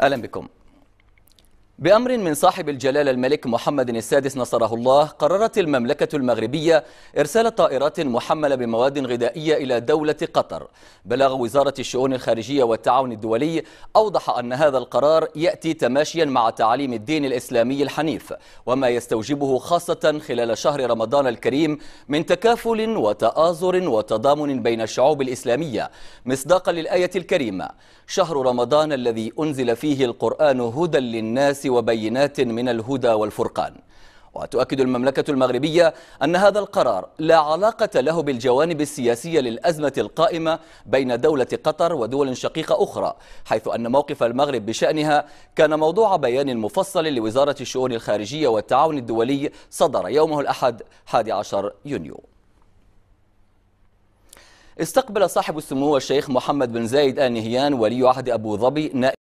اهلا بكم بأمر من صاحب الجلالة الملك محمد السادس نصره الله قررت المملكة المغربية إرسال طائرات محملة بمواد غذائية إلى دولة قطر بلغ وزارة الشؤون الخارجية والتعاون الدولي أوضح أن هذا القرار يأتي تماشيا مع تعاليم الدين الإسلامي الحنيف وما يستوجبه خاصة خلال شهر رمضان الكريم من تكافل وتآزر وتضامن بين الشعوب الإسلامية مصداقا للآية الكريمة شهر رمضان الذي أنزل فيه القرآن هدى للناس وبينات من الهدى والفرقان وتؤكد المملكة المغربية أن هذا القرار لا علاقة له بالجوانب السياسية للأزمة القائمة بين دولة قطر ودول شقيقة أخرى حيث أن موقف المغرب بشأنها كان موضوع بيان مفصل لوزارة الشؤون الخارجية والتعاون الدولي صدر يومه الأحد 11 يونيو استقبل صاحب السمو الشيخ محمد بن زايد آل نهيان ولي عهد أبو ظبي نائب